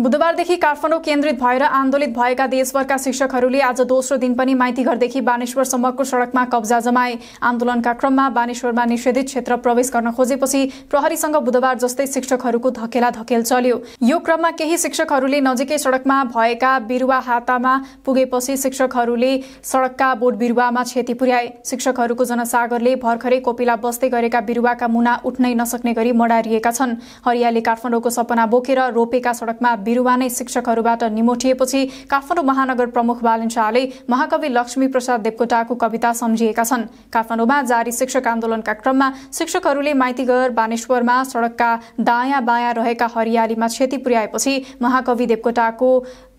बुधबारदेखि काठमाडौँ केन्द्रित भएर आन्दोलित भएका देशभरका शिक्षकहरूले आज दोस्रो दिन पनि माइतीघरदेखि बानेश्वरसम्मको सडकमा कब्जा जमाए आन्दोलनका क्रममा बानेश्वरमा निषेधित क्षेत्र प्रवेश गर्न खोजेपछि प्रहरीसँग बुधबार जस्तै शिक्षकहरूको धकेला धकेल चल्यो यो क्रममा केही शिक्षकहरूले नजिकै सडकमा भएका बिरुवा हातामा पुगेपछि शिक्षकहरूले सडकका बोट बिरुवामा क्षति पुर्याए शिक्षकहरूको जनसागरले भर्खरै कोपिला बस्दै गरेका बिरुवाका मुना उठ्नै नसक्ने गरी मडारिएका छन् हरियाली काठमाडौँको सपना बोकेर रोपेका सडकमा बिरुवा नै शिक्षकहरूबाट निमोटिएपछि काठमाडौँ महानगर प्रमुख बालन शाहले महाकवि लक्ष्मी प्रसाद देवकोटाको कविता सम्झिएका छन् काठमाडौँमा जारी शिक्षक आन्दोलनका क्रममा शिक्षकहरूले माइतीघर बानेश्वरमा सडकका दायाँ बायाँ रहेका हरियालीमा क्षति पुर्याएपछि महाकवि देवकोटाको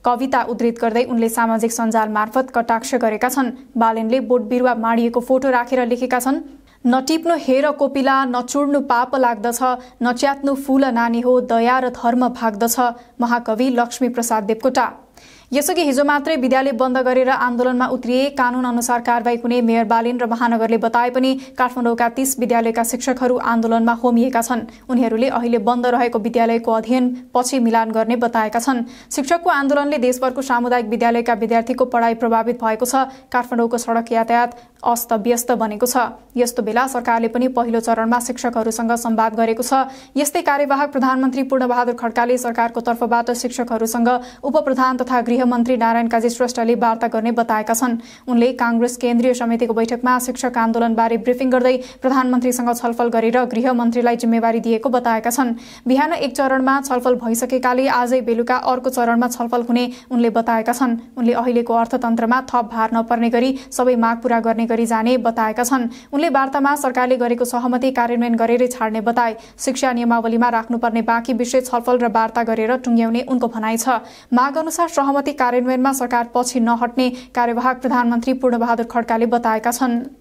कविता उद्धित गर्दै उनले सामाजिक सञ्जाल मार्फत कटाक्ष गरेका छन् बालेनले बोट बिरुवा माडिएको फोटो राखेर लेखेका छन् नटिप्नु हेर कोपिला नचुड्नु पाप लाग्दछ नच्यात्नु फूल नानी हो दया र धर्म भाग्दछ महाकवि लक्ष्मीप्रसाद देवकोटा यसअघि हिजो मात्रै विद्यालय बन्द गरेर आन्दोलनमा उत्रिए कानून अनुसार कारवाही हुने मेयर बालिन र महानगरले बताए पनि काठमाडौँका तीस विद्यालयका शिक्षकहरू आन्दोलनमा होमिएका छन् उनीहरूले अहिले बन्द रहेको विद्यालयको अध्ययन पछि मिलान गर्ने बताएका छन् शिक्षकको आन्दोलनले देशभरको सामुदायिक विद्यालयका विद्यार्थीको पढाइ प्रभावित भएको छ काठमाडौँको सडक यातायात अस्तव्यस्त बनेको छ यस्तो बेला सरकारले पनि पहिलो चरणमा शिक्षकहरूसँग सम्वाद गरेको छ यस्तै कार्यवाहक प्रधानमन्त्री पूर्णबहादुर खड्काले सरकारको तर्फबाट शिक्षकहरूसँग उपप्रधान तथा गृहमन्त्री नारायण काजी श्रेष्ठले वार्ता गर्ने बताएका छन् उनले काङ्ग्रेस केन्द्रीय समितिको बैठकमा शिक्षक आन्दोलनबारे ब्रिफिङ गर्दै प्रधानमन्त्रीसँग छलफल गरेर गृहमन्त्रीलाई जिम्मेवारी दिएको बताएका छन् बिहान एक चरणमा छलफल भइसकेकाले आजै बेलुका अर्को चरणमा छलफल हुने उनले बताएका छन् उनले अहिलेको अर्थतन्त्रमा थप भार नपर्ने गरी सबै माग पूरा गर्ने गरी जाने बताएका छन् उनले वार्तामा सरकारले गरेको सहमति कार्यान्वयन गरेरै छाड्ने बताए शिक्षा नियमावलीमा राख्नुपर्ने बाँकी विषय छलफल र वार्ता गरेर टुङ्ग्याउने उनको भनाइ छ माग अनुसार सहमति कार्यान्वयनमा सरकार पछि नहट्ने कार्यवाहक प्रधानमन्त्री पूर्णबहादुर खड्काले बताएका छन्